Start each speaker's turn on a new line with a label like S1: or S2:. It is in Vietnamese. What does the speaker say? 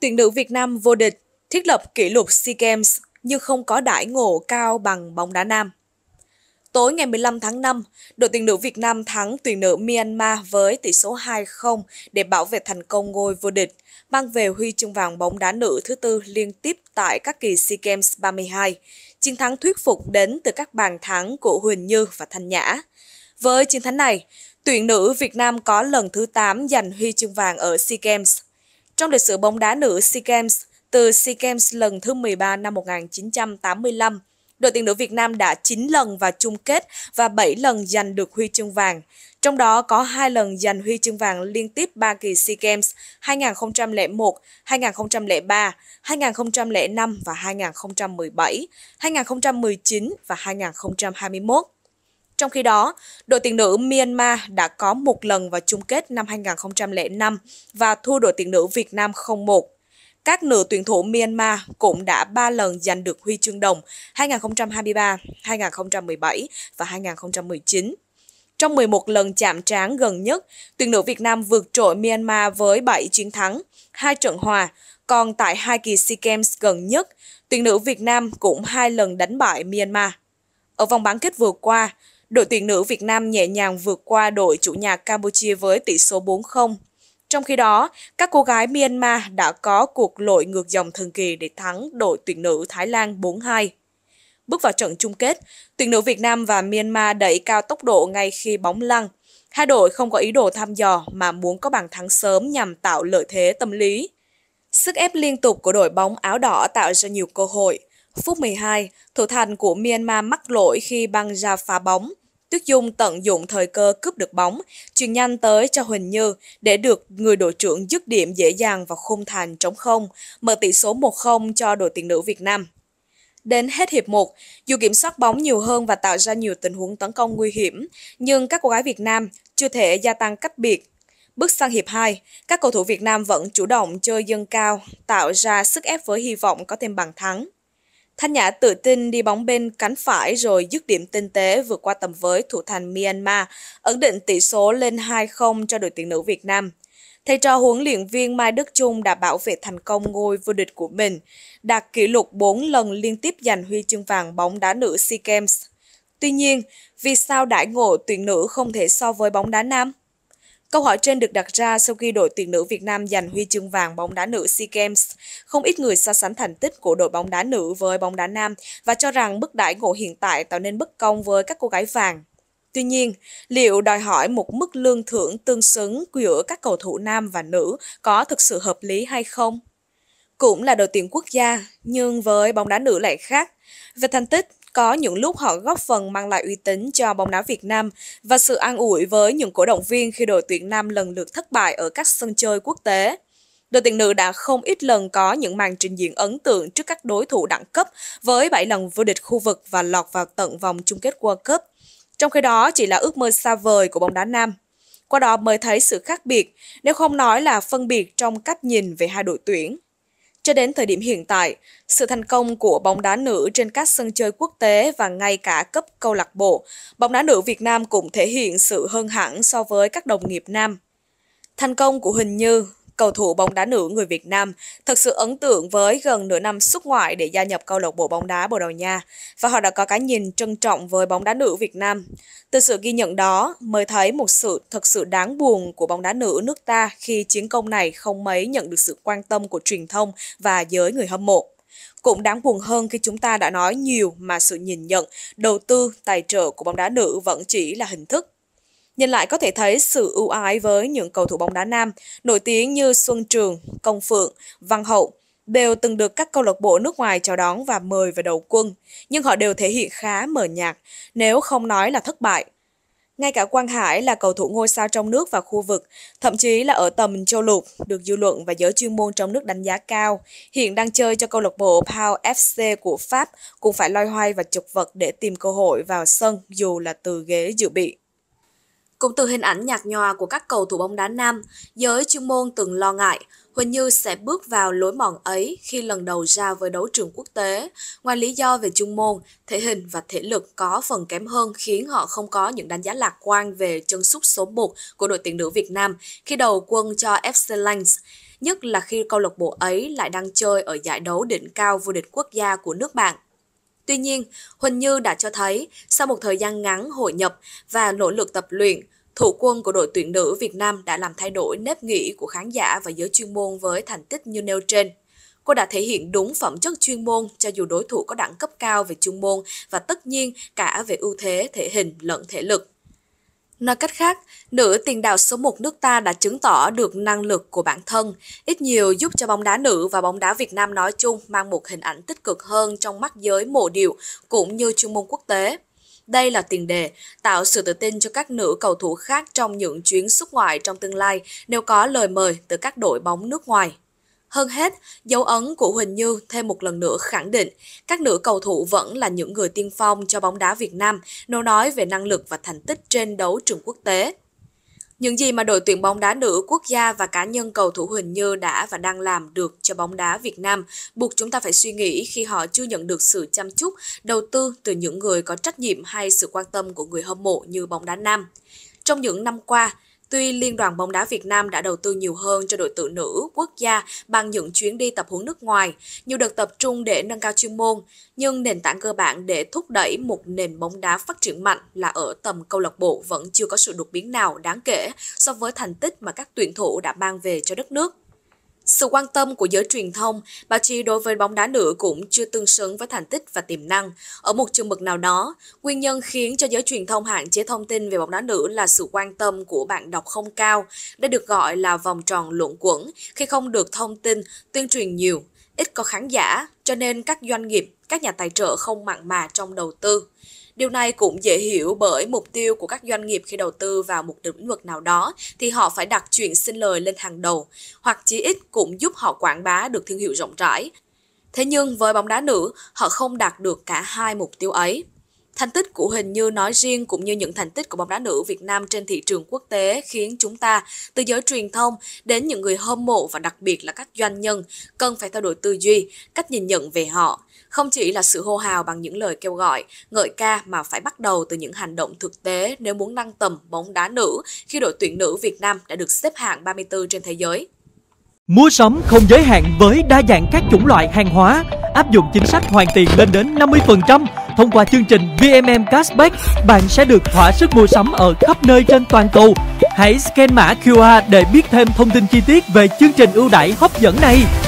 S1: Tuyển nữ Việt Nam vô địch, thiết lập kỷ lục SEA Games nhưng không có đại ngộ cao bằng bóng đá nam. Tối ngày 15 tháng 5, đội tuyển nữ Việt Nam thắng tuyển nữ Myanmar với tỷ số 2-0 để bảo vệ thành công ngôi vô địch, mang về huy chương vàng bóng đá nữ thứ tư liên tiếp tại các kỳ SEA Games 32. Chiến thắng thuyết phục đến từ các bàn thắng của Huỳnh Như và Thanh Nhã. Với chiến thắng này, tuyển nữ Việt Nam có lần thứ 8 giành huy chương vàng ở SEA Games, trong lịch sử bóng đá nữ SEA Games, từ SEA Games lần thứ 13 năm 1985, đội tuyển nữ Việt Nam đã 9 lần vào chung kết và 7 lần giành được huy chương vàng. Trong đó có 2 lần giành huy chương vàng liên tiếp 3 kỳ SEA Games 2001, 2003, 2005 và 2017, 2019 và 2021. Trong khi đó, đội tuyển nữ Myanmar đã có một lần vào chung kết năm 2005 và thua đội tuyển nữ Việt Nam 0-1. Các nữ tuyển thủ Myanmar cũng đã 3 lần giành được huy chương đồng 2023, 2017 và 2019. Trong 11 lần chạm trán gần nhất, tuyển nữ Việt Nam vượt trội Myanmar với 7 chiến thắng, 2 trận hòa, còn tại hai kỳ SEA Games gần nhất, tuyển nữ Việt Nam cũng hai lần đánh bại Myanmar. Ở vòng bán kết vừa qua, Đội tuyển nữ Việt Nam nhẹ nhàng vượt qua đội chủ nhà Campuchia với tỷ số 4-0. Trong khi đó, các cô gái Myanmar đã có cuộc lội ngược dòng thần kỳ để thắng đội tuyển nữ Thái Lan 4-2. Bước vào trận chung kết, tuyển nữ Việt Nam và Myanmar đẩy cao tốc độ ngay khi bóng lăn. Hai đội không có ý đồ thăm dò mà muốn có bàn thắng sớm nhằm tạo lợi thế tâm lý. Sức ép liên tục của đội bóng áo đỏ tạo ra nhiều cơ hội. Phút 12, thủ thành của Myanmar mắc lỗi khi băng ra phá bóng. Tuyết Dung tận dụng thời cơ cướp được bóng, chuyền nhanh tới cho Huỳnh Như để được người đội trưởng dứt điểm dễ dàng vào khung thành trống không, mở tỷ số 1-0 cho đội tuyển nữ Việt Nam. Đến hết hiệp 1, dù kiểm soát bóng nhiều hơn và tạo ra nhiều tình huống tấn công nguy hiểm, nhưng các cô gái Việt Nam chưa thể gia tăng cách biệt. Bước sang hiệp 2, các cầu thủ Việt Nam vẫn chủ động chơi dâng cao, tạo ra sức ép với hy vọng có thêm bàn thắng. Thanh Nhã tự tin đi bóng bên cánh phải rồi dứt điểm tinh tế vượt qua tầm với thủ thành Myanmar, ấn định tỷ số lên 2-0 cho đội tuyển nữ Việt Nam. Thầy trò huấn luyện viên Mai Đức Chung đã bảo vệ thành công ngôi vô địch của mình, đạt kỷ lục 4 lần liên tiếp giành huy chương vàng bóng đá nữ SEA Games. Tuy nhiên, vì sao đại ngộ tuyển nữ không thể so với bóng đá nam? Câu hỏi trên được đặt ra sau khi đội tuyển nữ Việt Nam giành huy chương vàng bóng đá nữ SEA Games. Không ít người so sánh thành tích của đội bóng đá nữ với bóng đá nam và cho rằng mức đãi ngộ hiện tại tạo nên bất công với các cô gái vàng. Tuy nhiên, liệu đòi hỏi một mức lương thưởng tương xứng giữa các cầu thủ nam và nữ có thực sự hợp lý hay không? Cũng là đội tuyển quốc gia, nhưng với bóng đá nữ lại khác. Về thành tích, có những lúc họ góp phần mang lại uy tín cho bóng đá Việt Nam và sự an ủi với những cổ động viên khi đội tuyển Nam lần lượt thất bại ở các sân chơi quốc tế. Đội tuyển nữ đã không ít lần có những màn trình diễn ấn tượng trước các đối thủ đẳng cấp với 7 lần vô địch khu vực và lọt vào tận vòng chung kết World Cup. Trong khi đó chỉ là ước mơ xa vời của bóng đá nam. Qua đó mới thấy sự khác biệt, nếu không nói là phân biệt trong cách nhìn về hai đội tuyển. Cho đến thời điểm hiện tại, sự thành công của bóng đá nữ trên các sân chơi quốc tế và ngay cả cấp câu lạc bộ, bóng đá nữ Việt Nam cũng thể hiện sự hơn hẳn so với các đồng nghiệp nam. Thành công của Huỳnh Như cầu thủ bóng đá nữ người Việt Nam, thật sự ấn tượng với gần nửa năm xuất ngoại để gia nhập câu lạc bộ bóng đá Bồ Đào Nha và họ đã có cái nhìn trân trọng với bóng đá nữ Việt Nam. Từ sự ghi nhận đó mới thấy một sự thật sự đáng buồn của bóng đá nữ nước ta khi chiến công này không mấy nhận được sự quan tâm của truyền thông và giới người hâm mộ. Cũng đáng buồn hơn khi chúng ta đã nói nhiều mà sự nhìn nhận, đầu tư, tài trợ của bóng đá nữ vẫn chỉ là hình thức Nhìn lại có thể thấy sự ưu ái với những cầu thủ bóng đá nam nổi tiếng như Xuân Trường, Công Phượng, Văn Hậu đều từng được các câu lạc bộ nước ngoài chào đón và mời vào đầu quân, nhưng họ đều thể hiện khá mờ nhạt, nếu không nói là thất bại. Ngay cả Quang Hải là cầu thủ ngôi sao trong nước và khu vực, thậm chí là ở tầm châu lục, được dư luận và giới chuyên môn trong nước đánh giá cao, hiện đang chơi cho câu lạc bộ Pau FC của Pháp cũng phải loay hoay và chụp vật để tìm cơ hội vào sân dù là từ ghế dự bị. Cũng từ hình ảnh nhạt nhòa của các cầu thủ bóng đá nam, giới chuyên môn từng lo ngại Huỳnh Như sẽ bước vào lối mòn ấy khi lần đầu ra với đấu trường quốc tế. Ngoài lý do về chuyên môn, thể hình và thể lực có phần kém hơn khiến họ không có những đánh giá lạc quan về chân sút số 1 của đội tuyển nữ Việt Nam khi đầu quân cho FC Lens nhất là khi câu lạc bộ ấy lại đang chơi ở giải đấu đỉnh cao vô địch quốc gia của nước bạn. Tuy nhiên, Huỳnh Như đã cho thấy, sau một thời gian ngắn hội nhập và nỗ lực tập luyện, Thủ quân của đội tuyển nữ Việt Nam đã làm thay đổi nếp nghĩ của khán giả và giới chuyên môn với thành tích như nêu trên. Cô đã thể hiện đúng phẩm chất chuyên môn cho dù đối thủ có đẳng cấp cao về chuyên môn và tất nhiên cả về ưu thế thể hình lẫn thể lực. Nói cách khác, nữ tiền đạo số 1 nước ta đã chứng tỏ được năng lực của bản thân, ít nhiều giúp cho bóng đá nữ và bóng đá Việt Nam nói chung mang một hình ảnh tích cực hơn trong mắt giới mộ điệu cũng như chuyên môn quốc tế. Đây là tiền đề, tạo sự tự tin cho các nữ cầu thủ khác trong những chuyến xuất ngoại trong tương lai nếu có lời mời từ các đội bóng nước ngoài. Hơn hết, dấu ấn của Huỳnh Như thêm một lần nữa khẳng định các nữ cầu thủ vẫn là những người tiên phong cho bóng đá Việt Nam nếu nói về năng lực và thành tích trên đấu trường quốc tế. Những gì mà đội tuyển bóng đá nữ quốc gia và cá nhân cầu thủ Huỳnh Như đã và đang làm được cho bóng đá Việt Nam buộc chúng ta phải suy nghĩ khi họ chưa nhận được sự chăm chút, đầu tư từ những người có trách nhiệm hay sự quan tâm của người hâm mộ như bóng đá nam. Trong những năm qua, Tuy Liên đoàn bóng đá Việt Nam đã đầu tư nhiều hơn cho đội tuyển nữ quốc gia bằng những chuyến đi tập huấn nước ngoài, nhiều đợt tập trung để nâng cao chuyên môn, nhưng nền tảng cơ bản để thúc đẩy một nền bóng đá phát triển mạnh là ở tầm câu lạc bộ vẫn chưa có sự đột biến nào đáng kể so với thành tích mà các tuyển thủ đã mang về cho đất nước. Sự quan tâm của giới truyền thông, báo chí đối với bóng đá nữ cũng chưa tương xứng với thành tích và tiềm năng. Ở một trường mực nào đó, nguyên nhân khiến cho giới truyền thông hạn chế thông tin về bóng đá nữ là sự quan tâm của bạn đọc không cao. Đây được gọi là vòng tròn luẩn quẩn khi không được thông tin, tuyên truyền nhiều, ít có khán giả, cho nên các doanh nghiệp, các nhà tài trợ không mặn mà trong đầu tư. Điều này cũng dễ hiểu bởi mục tiêu của các doanh nghiệp khi đầu tư vào một lĩnh vực nào đó thì họ phải đặt chuyện sinh lời lên hàng đầu, hoặc chí ít cũng giúp họ quảng bá được thương hiệu rộng rãi. Thế nhưng với bóng đá nữ, họ không đạt được cả hai mục tiêu ấy. Thành tích của Hình Như nói riêng cũng như những thành tích của bóng đá nữ Việt Nam trên thị trường quốc tế khiến chúng ta, từ giới truyền thông đến những người hâm mộ và đặc biệt là các doanh nhân, cần phải thay đổi tư duy, cách nhìn nhận về họ. Không chỉ là sự hô hào bằng những lời kêu gọi, ngợi ca mà phải bắt đầu từ những hành động thực tế nếu muốn nâng tầm bóng đá nữ khi đội tuyển nữ Việt Nam đã được xếp hạng 34 trên thế giới. Mua sắm không giới hạn với đa dạng các chủng loại hàng hóa, áp dụng chính sách hoàn tiền lên đến 50%, thông qua chương trình VMM Cashback, bạn sẽ được thỏa sức mua sắm ở khắp nơi trên toàn cầu. Hãy scan mã QR để biết thêm thông tin chi tiết về chương trình ưu đãi hấp dẫn này.